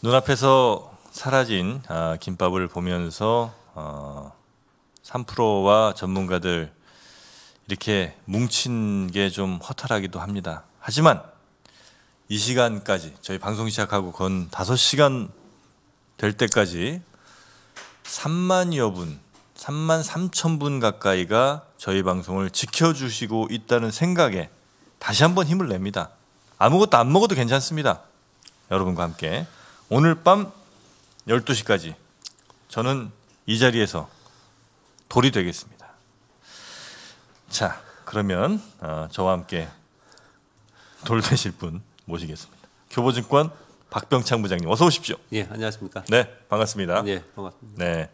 눈앞에서 사라진 아, 김밥을 보면서 어, 3와 전문가들 이렇게 뭉친 게 좀 허탈하기도 합니다. 하지만 이 시간까지 저희 방송 시작하고 건 5시간 될 때까지 3만여 분, 3만 3천 분 가까이가 저희 방송을 지켜주시고 있다는 생각에 다시 한번 힘을 냅니다. 아무것도 안 먹어도 괜찮습니다. 여러분과 함께 오늘 밤 12시까지 저는 이 자리에서 돌이 되겠습니다. 자, 그러면 어, 저와 함께 돌 되실 분 모시겠습니다. 교보증권 박병창 부장님 어서 오십시오. 예, 안녕하십니까? 네, 반갑습니다. 예, 반갑습니다. 네.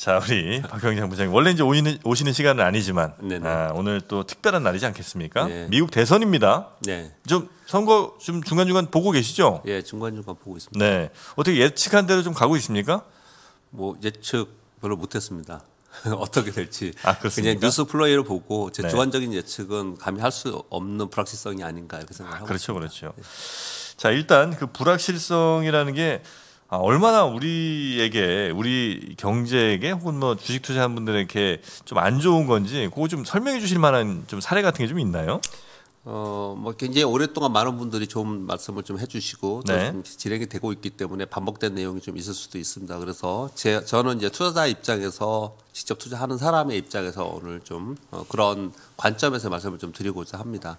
자 우리 박병장 부장님 원래 이제 오시는, 오시는 시간은 아니지만 네, 네. 아, 오늘 또 특별한 날이지 않겠습니까? 네. 미국 대선입니다. 네. 좀 선거 좀 중간 중간 보고 계시죠? 예, 네, 중간 중간 보고 있습니다. 네. 어떻게 예측한 대로 좀 가고 있습니까? 뭐 예측 별로 못했습니다. 어떻게 될지 아, 그냥 뉴스 플레이를 보고 제 네. 주관적인 예측은 감히 할 수 없는 불확실성이 아닌가 이렇게 그 생각하고 아, 그렇죠, 있습니다. 그렇죠. 네. 자 일단 그 불확실성이라는 게 아, 얼마나 우리에게 우리 경제에게 혹은 뭐 주식 투자한 분들에게 좀 안 좋은 건지 그거 좀 설명해 주실 만한 좀 사례 같은 게 좀 있나요? 어, 뭐 굉장히 오랫동안 많은 분들이 좀 말씀을 좀 해주시고 네. 좀 진행이 되고 있기 때문에 반복된 내용이 좀 있을 수도 있습니다. 그래서 제, 저는 이제 투자자 입장에서 직접 투자하는 사람의 입장에서 오늘 좀 어, 그런 관점에서 말씀을 좀 드리고자 합니다.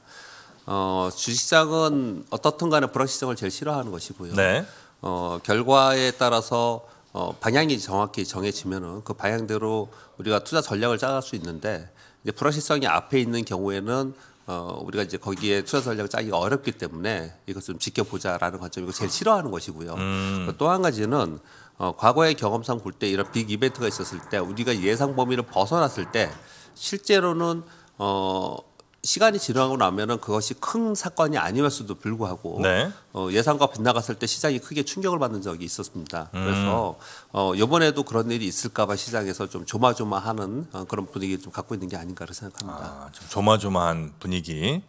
어, 주식장은 어떻든 간에 불확실성을 제일 싫어하는 것이고요. 네. 어, 결과에 따라서 어, 방향이 정확히 정해지면은 그 방향대로 우리가 투자 전략을 짜갈 수 있는데 이제 불확실성이 앞에 있는 경우에는 어, 우리가 이제 거기에 투자 전략을 짜기가 어렵기 때문에 이것 좀 지켜보자라는 관점이고 제일 싫어하는 것이고요. 음. 또한 가지는 어, 과거의 경험상 볼 때 이런 빅 이벤트가 있었을 때 우리가 예상 범위를 벗어났을 때 실제로는 어, 시간이 지나고 나면은 그것이 큰 사건이 아니었어도 불구하고 네. 어, 예상과 빗나갔을 때 시장이 크게 충격을 받는 적이 있었습니다. 음. 그래서 어, 이번에도 그런 일이 있을까봐 시장에서 좀 조마조마하는 어, 그런 분위기를 좀 갖고 있는 게 아닌가를 생각합니다. 아, 조마조마한 분위기.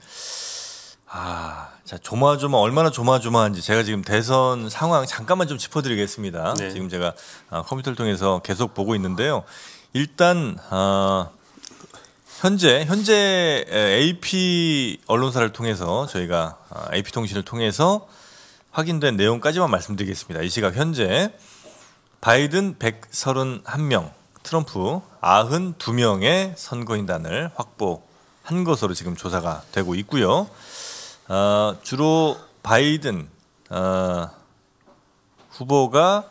아, 자 조마조마 얼마나 조마조마한지 제가 지금 대선 상황 잠깐만 좀 짚어드리겠습니다. 네. 지금 제가 아, 컴퓨터를 통해서 계속 보고 있는데요. 일단 아, 현재 현재 AP 언론사를 통해서 저희가 아, AP 통신을 통해서 확인된 내용까지만 말씀드리겠습니다. 이 시각 현재 바이든 131명, 트럼프 92명의 선거인단을 확보한 것으로 지금 조사가 되고 있고요. 어, 주로 바이든 어, 후보가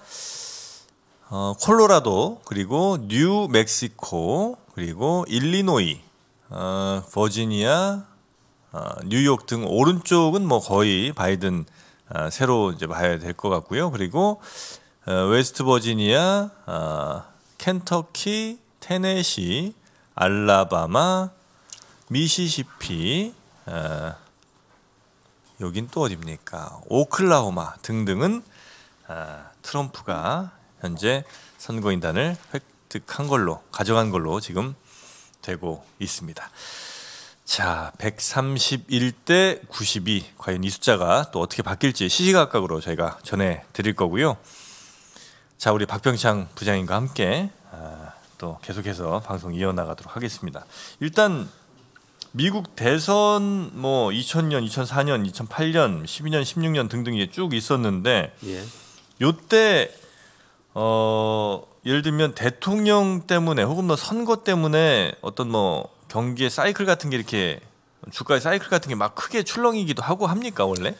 어, 콜로라도 그리고 뉴 멕시코 그리고 일리노이, 어, 버지니아, 어, 뉴욕 등 오른쪽은 뭐 거의 바이든 어, 새로 이제 봐야 될 것 같고요. 그리고 어, 웨스트 버지니아, 어, 켄터키, 테네시, 알라바마, 미시시피, 어, 여긴 또 어딥니까? 오클라호마 등등은 트럼프가 현재 선거인단을 획 획득한 걸로 가져간 걸로 지금 되고 있습니다. 자, 131대 92 과연 이 숫자가 또 어떻게 바뀔지 시시각각으로 저희가 전해 드릴 거고요. 자, 우리 박병창 부장님과 함께 아, 또 계속해서 방송 이어나가도록 하겠습니다. 일단 미국 대선 뭐 2000년, 2004년, 2008년, 12년, 16년 등등이 쭉 있었는데 예. 요때 어, 예를 들면 대통령 때문에 혹은 뭐 선거 때문에 어떤 뭐 경기의 사이클 같은 게 이렇게 주가의 사이클 같은 게 막 크게 출렁이기도 하고 합니까 원래?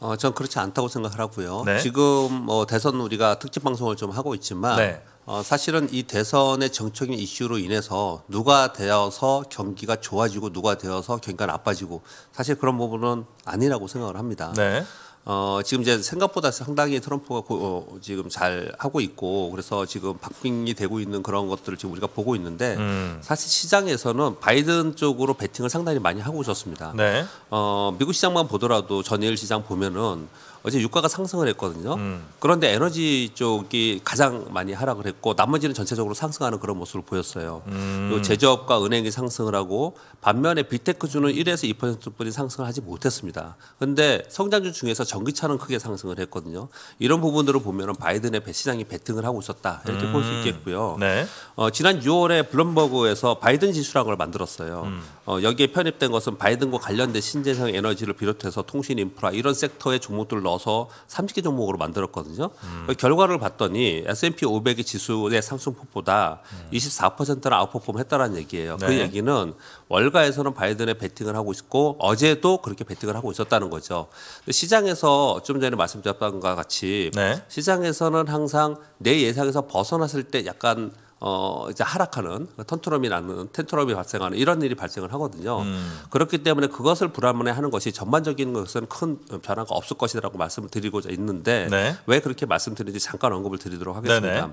어, 전 그렇지 않다고 생각하고요. 네. 지금 뭐 대선 우리가 특집 방송을 좀 하고 있지만 네. 어, 사실은 이 대선의 정적인 이슈로 인해서 누가 되어서 경기가 좋아지고 누가 되어서 경기가 나빠지고 사실 그런 부분은 아니라고 생각을 합니다. 네. 어, 지금 이제 생각보다 상당히 트럼프가 고, 어, 지금 잘 하고 있고 그래서 지금 박빙이 되고 있는 그런 것들을 지금 우리가 보고 있는데 음. 사실 시장에서는 바이든 쪽으로 베팅을 상당히 많이 하고 있었습니다. 네. 어, 미국 시장만 보더라도 전일 시장 보면은 어제 유가가 상승을 했거든요. 음. 그런데 에너지 쪽이 가장 많이 하락을 했고 나머지는 전체적으로 상승하는 그런 모습을 보였어요. 음. 제조업과 은행이 상승을 하고 반면에 빅테크주는 1에서 2%뿐이 상승을 하지 못했습니다. 그런데 성장주 중에서 전기차는 크게 상승을 했거든요. 이런 부분들을 보면은 바이든의 배 시장이 베팅을 하고 있었다 이렇게 음. 볼수 있겠고요. 네. 어, 지난 6월에 블룸버그에서 바이든 지수라는 걸 만들었어요. 음. 어, 여기에 편입된 것은 바이든과 관련된 신재생 에너지를 비롯해서 통신 인프라 이런 섹터의 종목들을 넣어 넣어서 30개 종목으로 만들었거든요. 음. 그 결과를 봤더니 S&P 500의 지수의 상승폭보다 음. 24%나 아웃퍼폼했다라는 얘기예요. 그 네. 그 얘기는 월가에서는 바이든의 베팅을 하고 있고 어제도 그렇게 베팅을 하고 있었다는 거죠. 시장에서 좀 전에 말씀드렸던 것과 같이 네. 시장에서는 항상 내 예상에서 벗어났을 때 약간 어 이제 하락하는 턴트럼이 나는 텐트럼이 발생하는 이런 일이 발생을 하거든요. 음. 그렇기 때문에 그것을 불안해하는 것이 전반적인 것은 큰 변화가 없을 것이라고 말씀을 드리고자 있는데 네. 왜 그렇게 말씀드리는지 잠깐 언급을 드리도록 하겠습니다. 네네.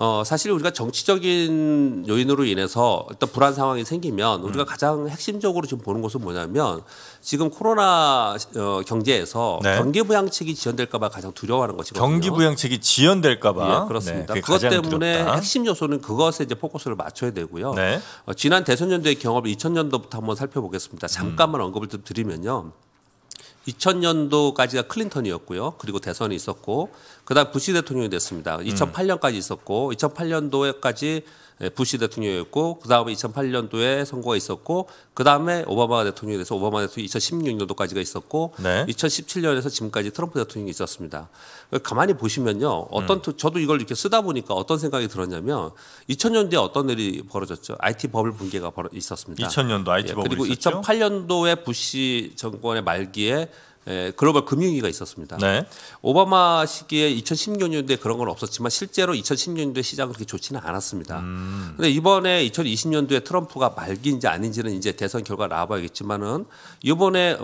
어, 사실 우리가 정치적인 요인으로 인해서 어떤 불안 상황이 생기면 우리가 음. 가장 핵심적으로 지금 보는 것은 뭐냐면 지금 코로나 어, 경제에서 네. 경기 부양책이 지연될까봐 가장 두려워하는 것이거든요. 경기 부양책이 지연될까봐 예, 그렇습니다. 네, 그것 때문에 두렵다. 핵심 요소는 그것에 이제 포커스를 맞춰야 되고요. 네. 어, 지난 대선 연도의 경험을 2000년도부터 한번 살펴보겠습니다. 잠깐만 음. 언급을 좀 드리면요. 2000년도까지가 클린턴이었고요. 그리고 대선이 있었고 그다음 부시 대통령이 됐습니다. 2008년까지 음. 있었고 2008년도에까지 예, 부시 대통령이었고 그 다음에 2008년도에 선거가 있었고 그 다음에 오바마 대통령이 돼서 오바마 대통령이 2016년도까지가 있었고 네. 2017년에서 지금까지 트럼프 대통령이 있었습니다. 그러니까 가만히 보시면요, 어떤 음. 저도 이걸 이렇게 쓰다 보니까 어떤 생각이 들었냐면 2 0 0 0년대에 어떤 일이 벌어졌죠? IT 버블 붕괴가 벌어 있었습니다. 2000년도 IT 버블 그리고 있었죠? 2008년도에 부시 정권의 말기에 예, 글로벌 금융위기가 있었습니다. 네. 오바마 시기에 2016년도에 그런 건 없었지만 실제로 2016년도에 시장은 그렇게 좋지는 않았습니다. 음. 근데 이번에 2020년도에 트럼프가 말기인지 아닌지는 이제 대선 결과 나와봐야겠지만은 이번에는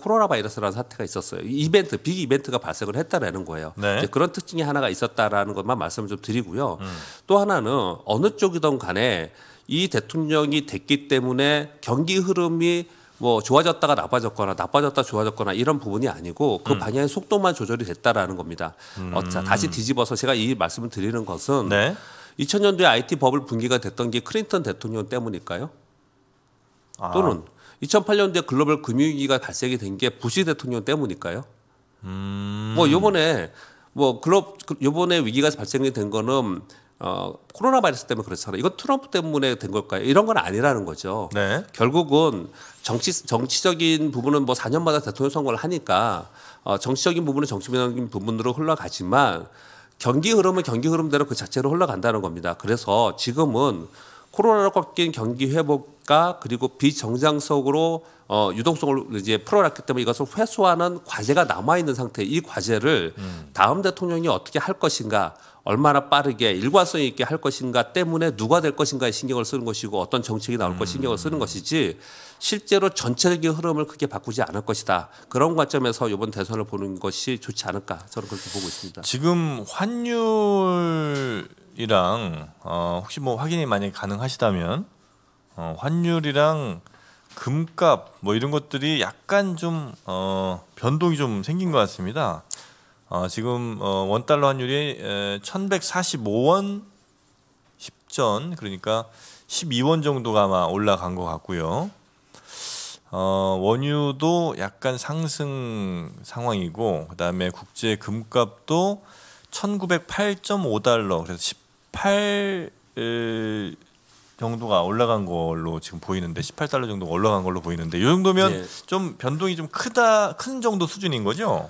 코로나 바이러스라는 사태가 있었어요. 이벤트 빅 이벤트가 발생을 했다라는 거예요. 네. 그런 특징이 하나가 있었다라는 것만 말씀을 좀 드리고요. 음. 또 하나는 어느 쪽이든 간에 이 대통령이 됐기 때문에 경기 흐름이 뭐 좋아졌다가 나빠졌거나 나빠졌다 좋아졌거나 이런 부분이 아니고 그 음. 방향의 속도만 조절이 됐다라는 겁니다. 음. 어, 자, 음. 다시 뒤집어서 제가 이 말씀을 드리는 것은 네. 2000년도에 IT 버블 분괴가 됐던 게 클린턴 대통령 때문일까요? 아. 또는 2008년도에 글로벌 금융위기가 발생이 된 게 부시 대통령 때문일까요? 음. 뭐 요번에 뭐 글로 요번에 위기가 발생이 된 거는 어, 코로나 바이러스 때문에 그렇잖아요. 이거 트럼프 때문에 된 걸까요? 이런 건 아니라는 거죠. 네. 결국은 정치 정치적인 부분은 뭐 4년마다 대통령 선거를 하니까 어, 정치적인 부분은 정치적인 부분으로 흘러가지만 경기 흐름은 경기 흐름대로 그 자체로 흘러간다는 겁니다. 그래서 지금은 코로나로 꺾인 경기 회복과 그리고 비정장속으로 어, 유동성을 이제 풀어놨기 때문에 이것을 회수하는 과제가 남아 있는 상태. 이 과제를 음. 다음 대통령이 어떻게 할 것인가? 얼마나 빠르게 일관성 있게 할 것인가 때문에 누가 될 것인가에 신경을 쓰는 것이고 어떤 정책이 나올 것 음. 신경을 쓰는 것이지 실제로 전체적인 흐름을 크게 바꾸지 않을 것이다. 그런 관점에서 이번 대선을 보는 것이 좋지 않을까 저는 그렇게 보고 있습니다. 지금 환율이랑 어 혹시 뭐 확인이 만약 가능하시다면 어 환율이랑 금값 뭐 이런 것들이 약간 좀어 변동이 좀 생긴 것 같습니다. 어, 지금 어, 원 달러 환율이 에, 1,145원 10전 그러니까 12원 정도가 아마 올라간 것 같고요. 어, 원유도 약간 상승 상황이고 그다음에 국제 금값도 1908.5달러 그래서 18 에, 정도가 올라간 걸로 지금 보이는데 18달러 정도 올라간 걸로 보이는데 이 정도면 예. 좀 변동이 좀 크다 큰 정도 수준인 거죠?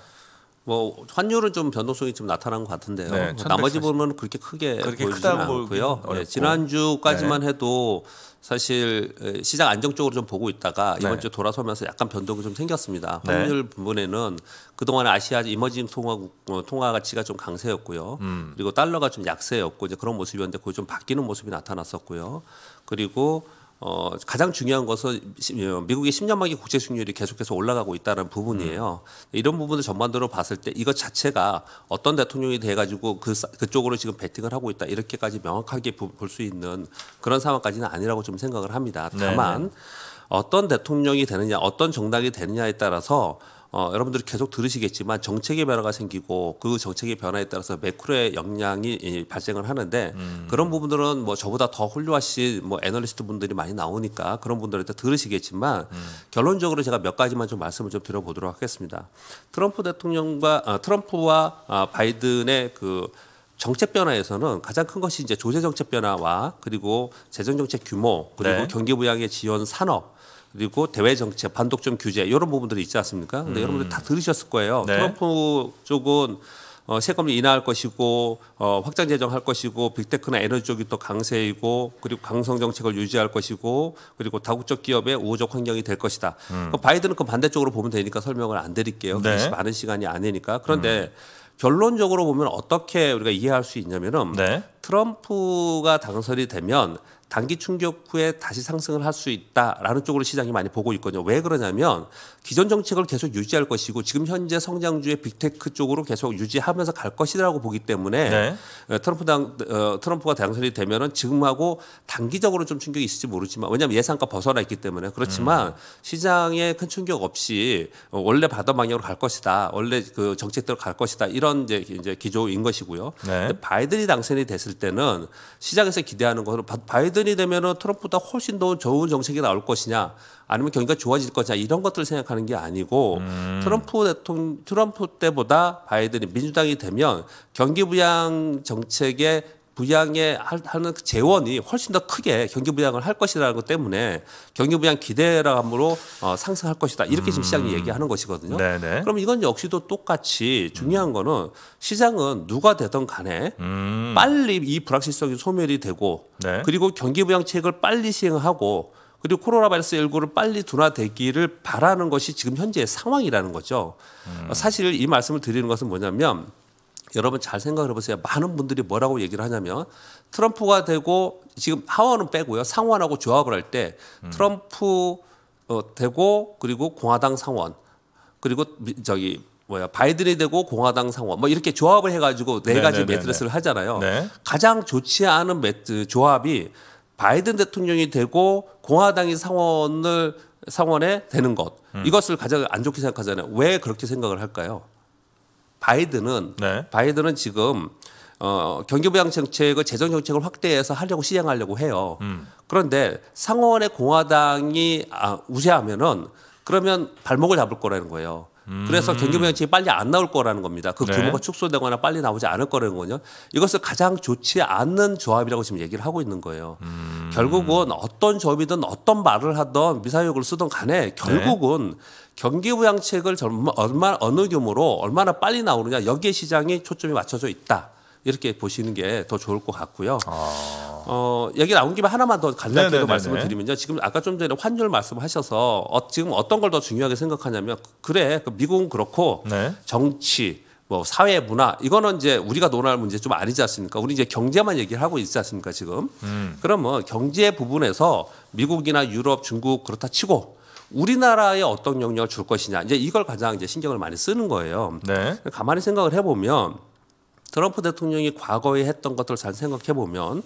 뭐 환율은 좀 변동성이 좀 나타난 것 같은데요. 네, 뭐 나머지 보면 그렇게 크게 그렇게 크다 보고요. 네, 지난주까지만 네. 해도 사실 시장 안정적으로 좀 보고 있다가 네. 이번 주 돌아서면서 약간 변동이 좀 생겼습니다. 네. 환율 부분에는 그동안 아시아 이머징 통화 어, 통화 가치가 좀 강세였고요. 음. 그리고 달러가 좀 약세였고 이제 그런 모습이었는데 그게 좀 바뀌는 모습이 나타났었고요. 그리고 어, 가장 중요한 것은 어, 미국의 10년 만기 국채 수익률이 계속해서 올라가고 있다는 부분이에요. 음. 이런 부분을 전반적으로 봤을 때 이것 자체가 어떤 대통령이 돼가지고 그, 그쪽으로 지금 베팅을 하고 있다 이렇게까지 명확하게 볼 수 있는 그런 상황까지는 아니라고 좀 생각을 합니다. 네, 네. 다만 네 어떤 대통령이 되느냐, 어떤 정당이 되느냐에 따라서 어, 여러분들이 계속 들으시겠지만 정책의 변화가 생기고 그 정책의 변화에 따라서 매크로의 영향이 발생을 하는데 음. 그런 부분들은 뭐 저보다 더 훌륭하신 뭐 애널리스트 분들이 많이 나오니까 그런 분들한테 들으시겠지만 음. 결론적으로 제가 몇 가지만 좀 말씀을 좀 드려보도록 하겠습니다. 트럼프 대통령과 아, 트럼프와 아, 바이든의 그 정책 변화에서는 가장 큰 것이 이제 조세 정책 변화와 그리고 재정 정책 규모 그리고 네. 경기 부양의 지원 산업 그리고 대외 정책, 반독점 규제 이런 부분들이 있지 않습니까? 근데 음. 여러분들 다 들으셨을 거예요. 네. 트럼프 쪽은 어, 세금을 인하할 것이고 어, 확장 재정할 것이고 빅테크나 에너지 쪽이 또 강세이고 그리고 강성 정책을 유지할 것이고 그리고 다국적 기업의 우호적 환경이 될 것이다. 음. 바이든은 그 반대쪽으로 보면 되니까 설명을 안 드릴게요. 네. 많은 시간이 아니니까. 그런데 음. 결론적으로 보면 어떻게 우리가 이해할 수 있냐면은 네. 트럼프가 당선이 되면 단기 충격 후에 다시 상승을 할 수 있다라는 쪽으로 시장이 많이 보고 있거든요. 왜 그러냐면 기존 정책을 계속 유지할 것이고 지금 현재 성장주의 빅테크 쪽으로 계속 유지하면서 갈 것이라고 보기 때문에 네. 어, 트럼프 당 어, 트럼프가 당선이 되면은 지금하고 단기적으로 좀 충격이 있을지 모르지만 왜냐하면 예상과 벗어나 있기 때문에 그렇지만 음. 시장에 큰 충격 없이 원래 받던 방향으로 갈 것이다. 원래 그 정책대로 갈 것이다. 이런 이제, 이제 기조인 것이고요. 네. 바이든이 당선이 됐을 때는 시장에서 기대하는 것은 바이든 바이이 되면은 트럼프보다 훨씬 더 좋은 정책이 나올 것이냐 아니면 경기가 좋아질 것이냐 이런 것들을 생각하는 게 아니고 음. 트럼프 대통령 트럼프 때보다 바이든이 민주당이 되면 경기 부양 정책에 부양에 하는 그 재원이 훨씬 더 크게 경기 부양을 할 것이라는 것 때문에 경기 부양 기대감으로 어, 상승할 것이다 이렇게 지금 시장이 음. 얘기하는 것이거든요. 네네. 그럼 이건 역시도 똑같이 중요한 음. 거는 시장은 누가 되든 간에 음. 빨리 이 불확실성이 소멸이 되고 네. 그리고 경기 부양 책을 빨리 시행하고 그리고 코로나 바이러스 일구를 빨리 둔화되기를 바라는 것이 지금 현재의 상황이라는 거죠. 음. 사실 이 말씀을 드리는 것은 뭐냐면 여러분 잘 생각해 보세요. 많은 분들이 뭐라고 얘기를 하냐면 트럼프가 되고 지금 하원은 빼고요. 상원하고 조합을 할때 음. 트럼프 어, 되고 그리고 공화당 상원 그리고 저기 뭐야 바이든이 되고 공화당 상원 뭐 이렇게 조합을 해가지고 네 가지 네네네네. 매트리스를 하잖아요. 네. 가장 좋지 않은 매트 조합이 바이든 대통령이 되고 공화당이 상원을 상원에 되는 것 음. 이것을 가장 안 좋게 생각하잖아요. 왜 그렇게 생각을 할까요? 바이든은 네. 바이든은 지금 어, 경기부양 정책을 재정 정책을 확대해서 하려고 시행하려고 해요. 음. 그런데 상원의 공화당이 아, 우세하면은 그러면 발목을 잡을 거라는 거예요. 그래서 음. 경기부양책이 빨리 안 나올 거라는 겁니다. 그 네. 규모가 네. 축소되거나 빨리 나오지 않을 거라는 거요. 이것을 가장 좋지 않는 조합이라고 지금 얘기를 하고 있는 거예요. 음. 결국은 어떤 조합이든 어떤 말을 하든 미사역을 쓰던 간에 결국은 네. 경기부양책을 얼마 어느 규모로 얼마나 빨리 나오느냐 여기에 시장이 초점이 맞춰져 있다. 이렇게 보시는 게 더 좋을 것 같고요. 아... 어, 여기 나온 김에 하나만 더 간단하게 네, 네, 네, 말씀을 드리면요. 지금 아까 좀 전에 환율 말씀하셔서 어, 지금 어떤 걸 더 중요하게 생각하냐면 그, 그래 그 미국은 그렇고 네. 정치 뭐 사회 문화 이거는 이제 우리가 논할 문제 좀 아니지 않습니까? 우리 이제 경제만 얘기를 하고 있지 않습니까 지금? 음. 그러면 뭐 경제 부분에서 미국이나 유럽, 중국 그렇다 치고 우리나라에 어떤 영향을 줄 것이냐 이제 이걸 가장 이제 신경을 많이 쓰는 거예요. 네. 가만히 생각을 해보면 트럼프 대통령이 과거에 했던 것들을 잘 생각해 보면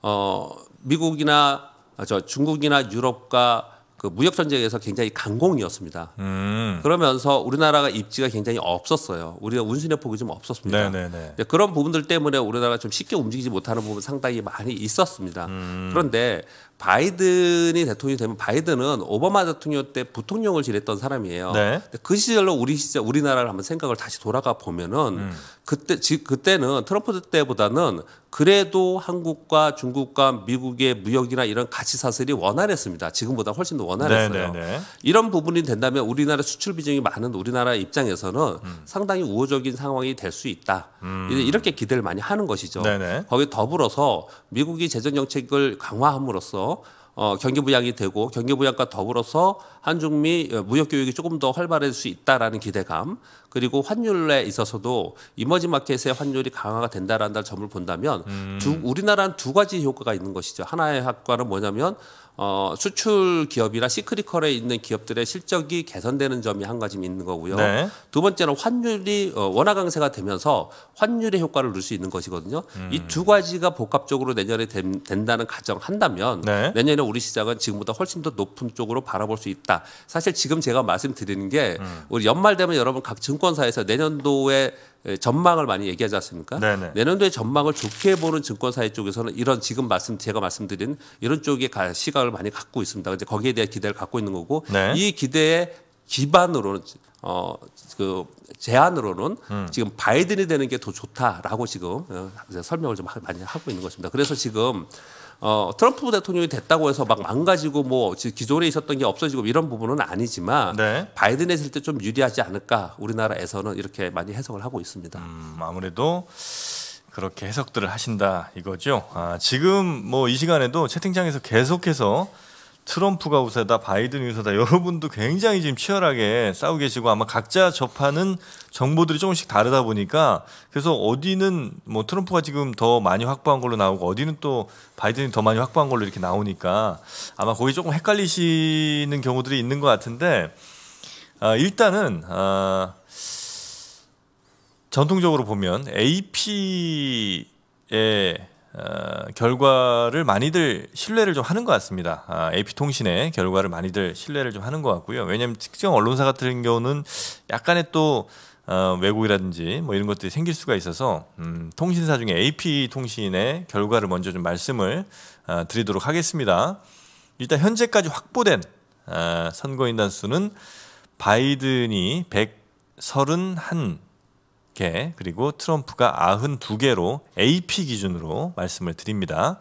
어, 미국이나 아, 저 중국이나 유럽과 그 무역 전쟁에서 굉장히 강공이었습니다. 음. 그러면서 우리나라가 입지가 굉장히 없었어요. 우리가 운수의 폭이 좀 없었습니다. 네네네. 그런 부분들 때문에 우리나라가 좀 쉽게 움직이지 못하는 부분 상당히 많이 있었습니다. 음. 그런데 바이든이 대통령이 되면 바이든은 오바마 대통령 때 부통령을 지냈던 사람이에요. 네. 그 시절로 우리 시절 우리나라를 한번 생각을 다시 돌아가 보면은 음. 그때 즉 그때는 트럼프 때보다는 그래도 한국과 중국과 미국의 무역이나 이런 가치 사슬이 원활했습니다. 지금보다 훨씬 더 원활했어요. 네네네. 네, 네. 이런 부분이 된다면 우리나라 수출 비중이 많은 우리나라 입장에서는 음. 상당히 우호적인 상황이 될 수 있다. 음. 이렇게 기대를 많이 하는 것이죠. 네네. 거기 더불어서 미국이 재정 정책을 강화함으로써 어, 경기 부양이 되고 경기 부양과 더불어서 한중미 어, 무역 교육이 조금 더 활발해질 수 있다라는 기대감 그리고 환율에 있어서도 이머지 마켓의 환율이 강화가 된다라는 점을 본다면 음. 두, 우리나라는 두 가지 효과가 있는 것이죠. 하나의 효과는 뭐냐면 어, 수출 기업이나 시크리컬에 있는 기업들의 실적이 개선되는 점이 한 가지 있는 거고요. 네. 두 번째는 환율이 어, 원화 강세가 되면서 환율의 효과를 낼수 있는 것이거든요. 음. 이두 가지가 복합적으로 내년에 된, 다는 가정한다면 네. 내년에 우리 시장은 지금보다 훨씬 더 높은 쪽으로 바라볼 수 있다. 사실 지금 제가 말씀드리는 게 음. 우리 연말 되면 여러분 각 증권 증권사에서 내년도에 전망을 많이 얘기하지 않습니까? 네네. 내년도에 전망을 좋게 보는 증권사의 쪽에서는 이런 지금 말씀 제가 말씀드린 이런 쪽에 시각을 많이 갖고 있습니다. 이제 거기에 대한 기대를 갖고 있는 거고 네. 이 기대에 기반으로는 어그 제안으로는 음. 지금 바이든이 되는 게 더 좋다라고 지금 어, 설명을 좀 많이 하고 있는 것입니다. 그래서 지금 어, 트럼프 대통령이 됐다고 해서 막 망가지고 뭐 기존에 있었던 게 없어지고 이런 부분은 아니지만 네. 바이든 했을 때 좀 유리하지 않을까 우리나라에서는 이렇게 많이 해석을 하고 있습니다. 음, 아무래도 그렇게 해석들을 하신다 이거죠. 아, 지금 뭐 이 시간에도 채팅창에서 계속해서 트럼프가 우세다, 바이든이 우세다. 여러분도 굉장히 지금 치열하게 싸우고 계시고 아마 각자 접하는 정보들이 조금씩 다르다 보니까 그래서 어디는 뭐 트럼프가 지금 더 많이 확보한 걸로 나오고 어디는 또 바이든이 더 많이 확보한 걸로 이렇게 나오니까 아마 거기 조금 헷갈리시는 경우들이 있는 것 같은데 아, 일단은 아, 전통적으로 보면 AP의 어, 결과를 많이들 신뢰를 좀 하는 것 같습니다. 아, AP통신의 결과를 많이들 신뢰를 좀 하는 것 같고요. 왜냐하면 특정 언론사 같은 경우는 약간의 또 어, 왜곡이라든지 뭐 이런 것들이 생길 수가 있어서 음, 통신사 중에 AP통신의 결과를 먼저 좀 말씀을 어, 드리도록 하겠습니다. 일단 현재까지 확보된 어, 선거인단 수는 바이든이 131개 그리고 트럼프가 92개로 AP 기준으로 말씀을 드립니다.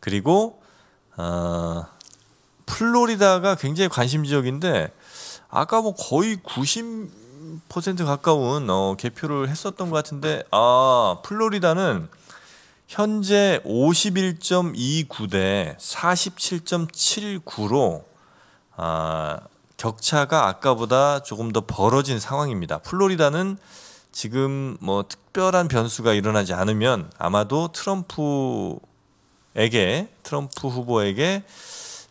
그리고 어, 플로리다가 굉장히 관심 지역인데 아까 뭐 거의 90% 가까운 어, 개표를 했었던 것 같은데 아 플로리다는 현재 51.29 대 47.79로 아, 격차가 아까보다 조금 더 벌어진 상황입니다. 플로리다는 지금 뭐 특별한 변수가 일어나지 않으면 아마도 트럼프에게 트럼프 후보에게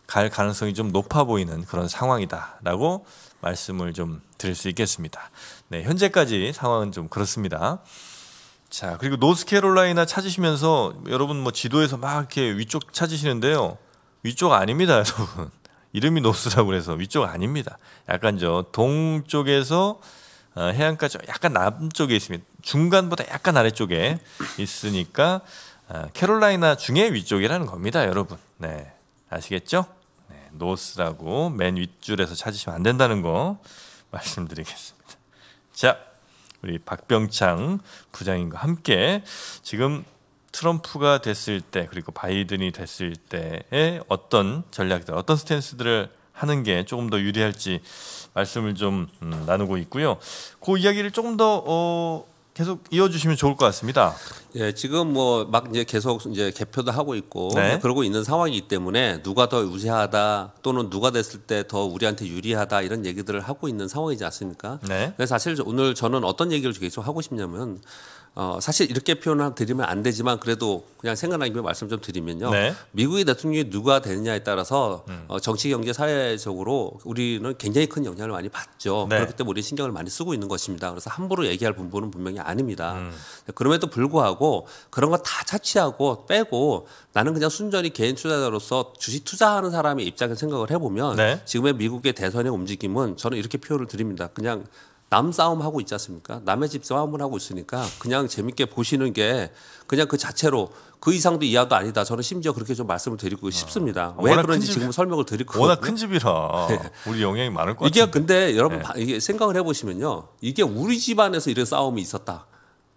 갈 가능성이 좀 높아 보이는 그런 상황이다라고 말씀을 좀 드릴 수 있겠습니다. 네, 현재까지 상황은 좀 그렇습니다. 자, 그리고 노스캐롤라이나 찾으시면서 여러분 뭐 지도에서 막 이렇게 위쪽 찾으시는데요. 위쪽 아닙니다, 여러분. 이름이 노스라고 그서 위쪽 아닙니다. 약간 저 동쪽에서 어, 해안가 쪽 약간 남쪽에 있습니다. 중간보다 약간 아래쪽에 있으니까 어, 캐롤라이나 중에 위쪽이라는 겁니다, 여러분. 네, 아시겠죠? 네, 노스라고 맨 윗줄에서 찾으시면 안 된다는 거 말씀드리겠습니다. 자, 우리 박병창 부장님과 함께 지금 트럼프가 됐을 때 그리고 바이든이 됐을 때의 어떤 전략들, 어떤 스탠스들을 하는 게 조금 더 유리할지 말씀을 좀 음, 나누고 있고요. 그 이야기를 조금 더 어, 계속 이어주시면 좋을 것 같습니다. 예, 지금 뭐 막 이제 계속 이제 개표도 하고 있고 네. 뭐 그러고 있는 상황이기 때문에 누가 더 우세하다 또는 누가 됐을 때 더 우리한테 유리하다 이런 얘기들을 하고 있는 상황이지 않습니까? 네. 그래서 사실 오늘 저는 어떤 얘기를 계속 하고 싶냐면 어, 사실 이렇게 표현을 드리면 안 되지만 그래도 그냥 생각나는 김에 말씀 좀 드리면요. 네. 미국의 대통령이 누가 되느냐에 따라서 음. 어, 정치, 경제, 사회적으로 우리는 굉장히 큰 영향을 많이 받죠. 네. 그렇기 때문에 우리 신경을 많이 쓰고 있는 것입니다. 그래서 함부로 얘기할 분부는 분명히 아닙니다. 음. 그럼에도 불구하고 하고 그런 거 다 차치하고 빼고 나는 그냥 순전히 개인 투자자로서 주식 투자하는 사람의 입장에서 생각을 해보면 네. 지금의 미국의 대선의 움직임은 저는 이렇게 표현을 드립니다. 그냥 남 싸움 하고 있지 않습니까? 남의 집 싸움을 하고 있으니까 그냥 재밌게 보시는 게 그냥 그 자체로 그 이상도 이하도 아니다. 저는 심지어 그렇게 좀 말씀을 드리고 아, 싶습니다. 아, 왜 그런지 지금 설명을 드릴 거예요. 워낙 큰 집이라 네. 우리 영향이 많을 것 이게 같은데. 근데 여러분 네. 이게 생각을 해보시면요. 이게 우리 집안에서 이런 싸움이 있었다.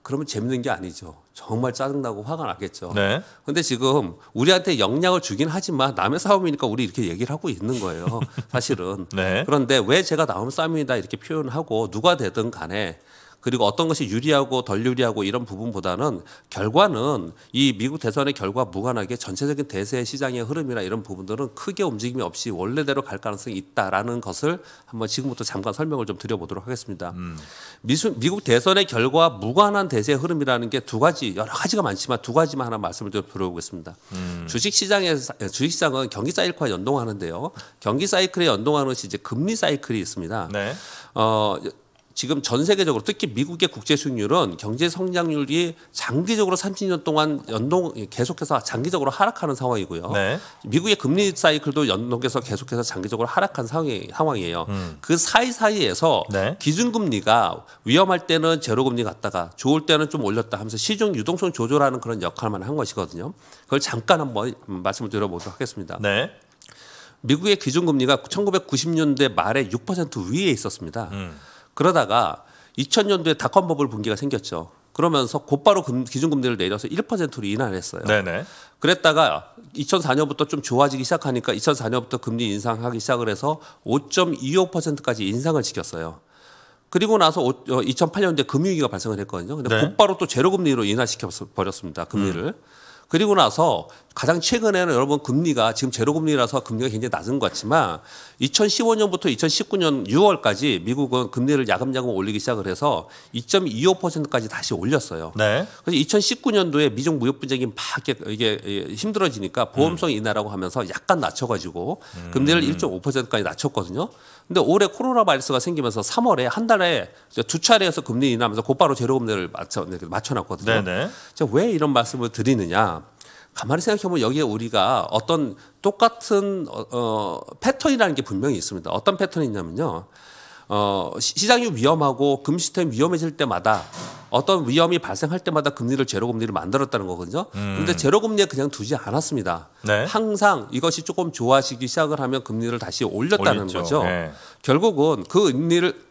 그러면 재밌는 게 아니죠. 정말 짜증나고 화가 나겠죠. 네. 근데 지금 우리한테 영향을 주긴 하지만 남의 싸움이니까 우리 이렇게 얘기를 하고 있는 거예요. 사실은. 네. 그런데 왜 제가 남의 싸움이다 이렇게 표현하고 누가 되든 간에 그리고 어떤 것이 유리하고 덜 유리하고 이런 부분보다는 결과는 이 미국 대선의 결과 무관하게 전체적인 대세 시장의 흐름이나 이런 부분들은 크게 움직임이 없이 원래대로 갈 가능성이 있다라는 것을 한번 지금부터 잠깐 설명을 좀 드려보도록 하겠습니다. 음. 미수, 미국 대선의 결과 무관한 대세 흐름이라는 게 두 가지 여러 가지가 많지만 두 가지만 하나 말씀을 좀 드려보겠습니다. 음. 주식 시장에 서 주식 시장은 경기 사이클과 연동하는데요. 경기 사이클에 연동하는 것이 이제 금리 사이클이 있습니다. 네. 어, 지금 전 세계적으로 특히 미국의 국제 수익률은 경제 성장률이 장기적으로 30년 동안 연동 계속해서 장기적으로 하락하는 상황이고요. 네. 미국의 금리 사이클도 연동해서 계속해서 장기적으로 하락한 상황이, 에요그 음. 사이 사이에서 네. 기준금리가 위험할 때는 제로금리 갔다가 좋을 때는 좀 올렸다 하면서 시중 유동성 조절하는 그런 역할만 한 것이거든요. 그걸 잠깐 한번 말씀을 드려보도록 하겠습니다. 네. 미국의 기준금리가 1990년대 말에 6% 위에 있었습니다. 음. 그러다가 2000년도에 닷컴버블 분기가 생겼죠. 그러면서 곧바로 금, 기준금리를 내려서 1%로 인하를 했어요. 네네. 그랬다가 2004년부터 좀 좋아지기 시작하니까 2004년부터 금리 인상하기 시작을 해서 5.25%까지 인상을 시켰어요. 그리고 나서 5, 2008년에 도 금융위기가 발생을 했거든요. 근데 네. 곧바로 또 제로금리로 인하시켜 버렸습니다. 금리를. 음. 그리고 나서 가장 최근에는 여러분 금리가 지금 제로 금리라서 금리가 굉장히 낮은 것 같지만 2015년부터 2019년 6월까지 미국은 금리를 야금야금 올리기 시작을 해서 2.25%까지 다시 올렸어요. 네. 그래서 2019년도에 미중 무역 분쟁이 막 이게 힘들어지니까 보험성 음. 인하라고 하면서 약간 낮춰가지고 음. 금리를 1.5%까지 낮췄거든요. 근데 올해 코로나 바이러스가 생기면서 3월에 한 달에 두 차례에서 금리 인하하면서 곧바로 제로 금리를 맞춰 맞춰놨거든요. 네왜 네. 이런 말씀을 드리느냐? 가만히 생각해보면 여기에 우리가 어떤 똑같은 어, 어, 패턴이라는 게 분명히 있습니다. 어떤 패턴이 있냐면요. 어, 시장이 위험하고 금 시스템이 위험해질 때마다 어떤 위험이 발생할 때마다 금리를 제로 금리를 만들었다는 거거든요. 음. 그런데 제로 금리에 그냥 두지 않았습니다. 네. 항상 이것이 조금 좋아지기 시작을 하면 금리를 다시 올렸다는 올렸죠. 거죠. 네. 결국은 그의리를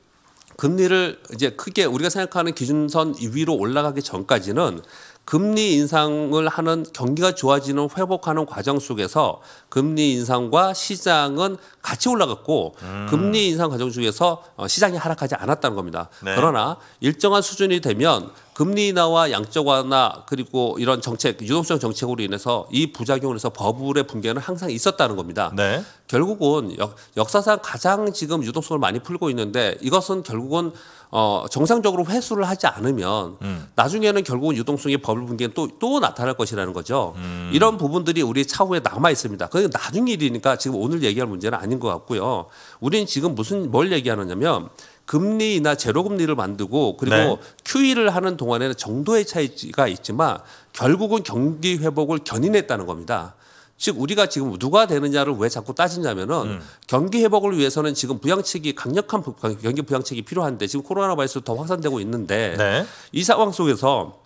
금리를 이제 크게 우리가 생각하는 기준선 위로 올라가기 전까지는 금리 인상을 하는 경기가 좋아지는 회복하는 과정 속에서 금리 인상과 시장은 같이 올라갔고 음. 금리 인상 과정 중에서 어, 시장이 하락하지 않았다는 겁니다. 네. 그러나 일정한 수준이 되면 금리 인하와 양적 완화 그리고 이런 정책 유동성 정책으로 인해서 이 부작용에서 버블의 붕괴는 항상 있었다는 겁니다. 네. 결국은 역, 사상 가장 지금 유동성을 많이 풀고 있는데 이것은 결국은 어, 정상적으로 회수를 하지 않으면 음. 나중에는 결국은 유동성의 버블 붕괴는 또, 또 나타날 것이라는 거죠. 음. 이런 부분들이 우리 차후에 남아 있습니다. 그게 나중 일이니까 지금 오늘 얘기할 문제는 아닌. 아닌 것 같고요. 우리는 지금 무슨 뭘 얘기하느냐면 금리나 제로금리를 만들고 그리고 네. QE를 하는 동안에는 정도의 차이가 있지만 결국은 경기 회복을 견인했다는 겁니다. 즉 우리가 지금 누가 되느냐를 왜 자꾸 따지냐면은 음. 경기 회복을 위해서는 지금 부양책이 강력한 경기 부양책이 필요한데 지금 코로나 바이러스 더 확산되고 있는데 네. 이 상황 속에서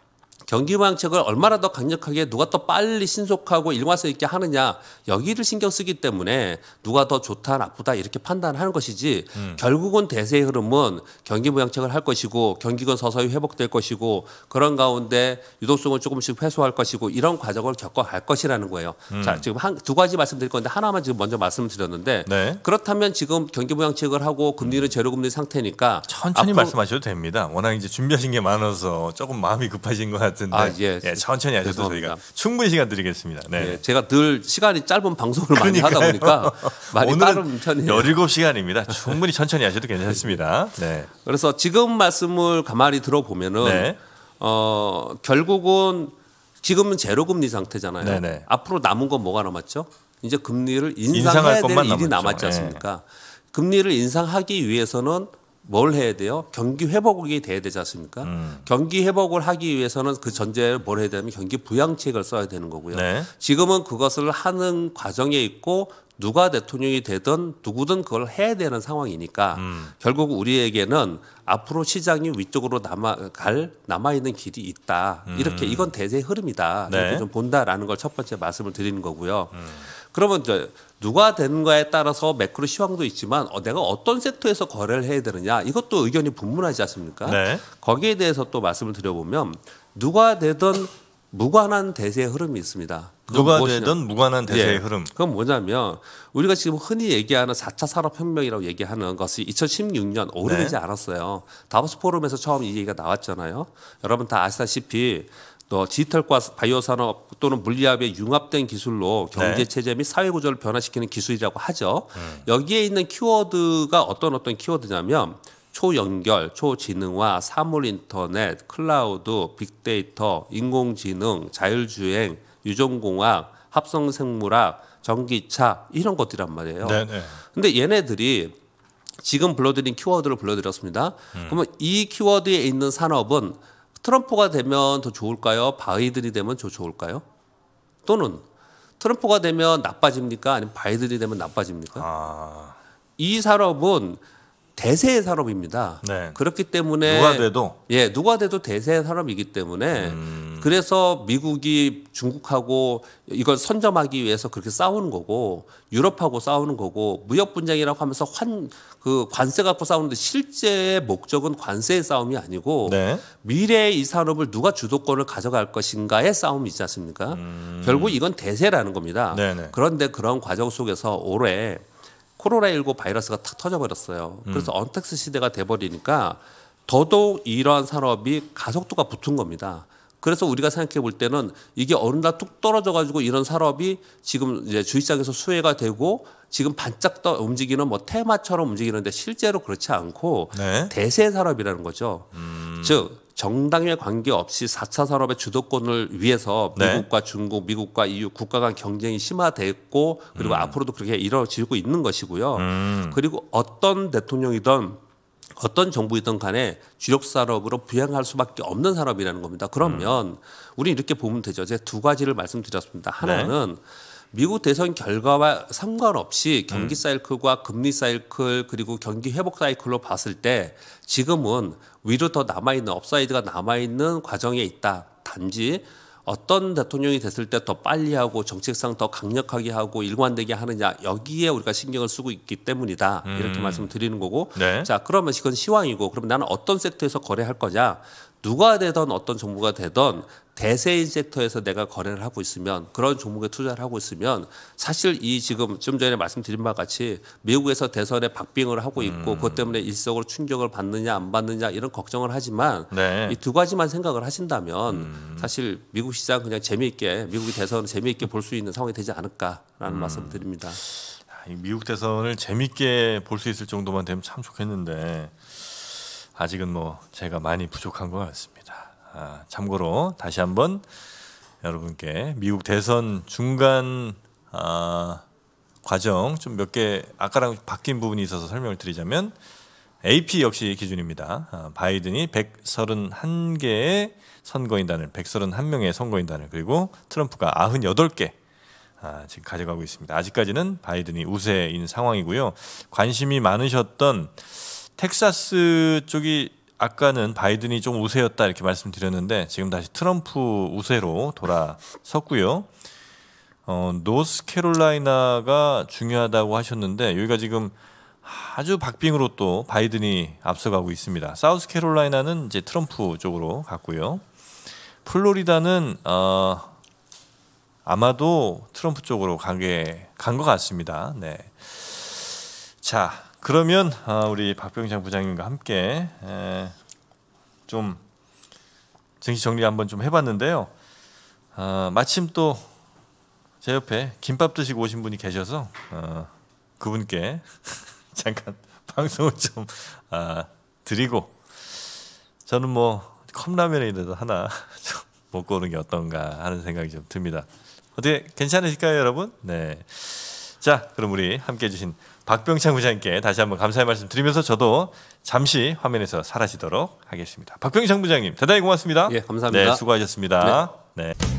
경기 방책을 얼마나 더 강력하게 누가 더 빨리 신속하고 일관성 있게 하느냐 여기를 신경 쓰기 때문에 누가 더 좋다 나쁘다 이렇게 판단하는 것이지 음. 결국은 대세의 흐름은 경기 부양책을 할 것이고 경기가 서서히 회복될 것이고 그런 가운데 유독성을 조금씩 회수할 것이고 이런 과정을 겪어갈 것이라는 거예요. 음. 자 지금 한 두 가지 말씀드릴 건데 하나만 지금 먼저 말씀드렸는데 네. 그렇다면 지금 경기 부양책을 하고 금리는 음. 제로금리 상태니까 천천히 말씀하셔도 됩니다. 워낙 이제 준비하신 게 많아서 조금 마음이 급하신 것 같아요. 같은데 아, 예. 예 천천히 하셔도 저희가 충분히 시간 드리겠습니다. 네. 예, 제가 늘 시간이 짧은 방송을 그러니까요. 많이 하다 보니까 많이 오늘은 편이에요. 17시간입니다. 충분히 천천히 하셔도 괜찮습니다. 네. 네. 그래서 지금 말씀을 가만히 들어보면은 네. 어, 결국은 지금은 제로 금리 상태잖아요. 네네. 네. 앞으로 남은 건 뭐가 남았죠? 이제 금리를 인상해야 인상할 될 일이 남았죠. 남았지 네. 않습니까? 네. 금리를 인상하기 위해서는 뭘 해야 돼요? 경기 회복이 돼야 되지 않습니까? 음. 경기 회복을 하기 위해서는 그 전제를 뭘 해야 되면 냐 경기 부양책을 써야 되는 거고요. 네. 지금은 그것을 하는 과정에 있고 누가 대통령이 되든 누구든 그걸 해야 되는 상황이니까 음. 결국 우리에게는 앞으로 시장이 위쪽으로 남아갈 남아있는 길이 있다. 음. 이렇게 이건 대세 흐름이다. 네. 이렇게 좀 본다라는 걸 첫 번째 말씀을 드리는 거고요. 음. 그러면 이제 누가 되는가에 따라서 매크로 시황도 있지만 어, 내가 어떤 섹터에서 거래를 해야 되느냐 이것도 의견이 분분하지 않습니까? 네. 거기에 대해서 또 말씀을 드려보면 누가 되든 무관한 대세 흐름이 있습니다. 누가 되든 무관한 대세의 예. 흐름. 그건 뭐냐면 우리가 지금 흔히 얘기하는 4차 산업혁명이라고 얘기하는 것이 2016년 오래되지 네. 않았어요. 다보스 포럼에서 처음 이 얘기가 나왔잖아요. 여러분 다 아시다시피 또 디지털과 바이오 산업 또는 물리학의 융합된 기술로 경제 네. 체제 및 사회 구조를 변화시키는 기술이라고 하죠. 음. 여기에 있는 키워드가 어떤 어떤 키워드냐면 초연결, 초지능화, 사물 인터넷, 클라우드, 빅데이터, 인공지능, 자율주행, 유전공학, 합성생물학, 전기차 이런 것들이란 말이에요. 네네. 네. 근데 얘네들이 지금 불러드린 키워드를 불러드렸습니다. 음. 그러면 이 키워드에 있는 산업은 트럼프가 되면 더 좋을까요? 바이든이 되면 더 좋을까요? 또는 트럼프가 되면 나빠집니까? 아니면 바이든이 되면 나빠집니까? 아... 이 산업은 대세의 산업입니다. 네. 그렇기 때문에 누가 돼도 예 누가 돼도 대세의 사람이기 때문에 음. 그래서 미국이 중국하고 이걸 선점하기 위해서 그렇게 싸우는 거고 유럽하고 싸우는 거고 무역 분쟁이라고 하면서 환 그 관세 갖고 싸우는데 실제 목적은 관세의 싸움이 아니고 네. 미래의 이 산업을 누가 주도권을 가져갈 것인가의 싸움이 있지 않습니까? 음. 결국 이건 대세라는 겁니다. 네네. 네. 그런데 그런 과정 속에서 올해 코로나19 바이러스가 탁 터져버렸어요. 음. 그래서 언택스 시대가 돼버리니까 더더욱 이러한 산업이 가속도가 붙은 겁니다. 그래서 우리가 생각해 볼 때는 이게 어느 날 뚝 떨어져 가지고 이런 산업이 지금 이제 주식장에서 수혜가 되고 지금 반짝 떠 움직이는 뭐 테마처럼 움직이는데 실제로 그렇지 않고 네. 대세 산업이라는 거죠. 음. 즉 정당에 관계없이 4차 산업의 주도권을 위해서 네. 미국과 네. 중국, 미국과 EU 국가 간 경쟁이 심화됐고 그리고 음. 앞으로도 그렇게 이루어지고 있는 것이고요. 음. 그리고 어떤 대통령이든 어떤 정부이든 간에 주력 산업으로 부양할 수밖에 없는 산업이라는 겁니다. 그러면 음. 우리 이렇게 보면 되죠. 제가 두 가지를 말씀드렸습니다. 네. 하나는 네. 미국 대선 결과와 상관없이 경기 음. 사이클과 금리 사이클 그리고 경기 회복 사이클로 봤을 때 지금은 위로 더 남아있는 업사이드가 남아있는 과정에 있다. 단지 어떤 대통령이 됐을 때 더 빨리 하고 정책상 더 강력하게 하고 일관되게 하느냐 여기에 우리가 신경을 쓰고 있기 때문이다 음. 이렇게 말씀드리는 거고 네. 자 그러면 이건 시황이고 그럼 나는 어떤 세트에서 거래할 거냐 누가 되던 어떤 정부가 되던 대세 인섹터에서 내가 거래를 하고 있으면 그런 종목에 투자를 하고 있으면 사실 이 지금 좀 전에 말씀드린 바와 같이 미국에서 대선에 박빙을 하고 있고 음. 그것 때문에 일석으로 충격을 받느냐 안 받느냐 이런 걱정을 하지만 네. 이두 가지만 생각을 하신다면 음. 사실 미국 시장 그냥 재미있게 미국이 대선 재미있게 볼 수 있는 상황이 되지 않을까라는 음. 말씀을 드립니다. 아, 미국 대선을 재미있게 볼 수 있을 정도만 되면 참 좋겠는데 아직은 뭐 제가 많이 부족한 것 같습니다. 아, 참고로 다시 한번 여러분께 미국 대선 중간 아, 과정 좀 몇 개 아까랑 바뀐 부분이 있어서 설명을 드리자면 AP 역시 기준입니다. 아, 바이든이 131개의 선거인단을 131명의 선거인단을 그리고 트럼프가 98개 아, 지금 가져가고 있습니다. 아직까지는 바이든이 우세인 상황이고요. 관심이 많으셨던 텍사스 쪽이 아까는 바이든이 좀 우세였다 이렇게 말씀드렸는데 지금 다시 트럼프 우세로 돌아섰고요. 어, 노스캐롤라이나가 중요하다고 하셨는데 여기가 지금 아주 박빙으로 또 바이든이 앞서가고 있습니다. 사우스캐롤라이나는 이제 트럼프 쪽으로 갔고요. 플로리다는 어, 아마도 트럼프 쪽으로 가게 간 것 같습니다. 네. 자, 그러면 아, 우리 박병장 부장님과 함께 좀 정치 정리 한번 좀 해봤는데요. 아, 마침 또 제 옆에 김밥 드시고 오신 분이 계셔서 어, 그분께 잠깐 방송을 좀 아, 드리고 저는 뭐 컵라면이라도 하나 좀 먹고 오는 게 어떤가 하는 생각이 좀 듭니다. 어떻게 괜찮으실까요, 여러분? 네. 자, 그럼 우리 함께 해주신 박병창 부장님께 다시 한번 감사의 말씀 드리면서 저도 잠시 화면에서 사라지도록 하겠습니다. 박병창 부장님 대단히 고맙습니다. 예, 감사합니다. 네, 수고하셨습니다. 네. 네.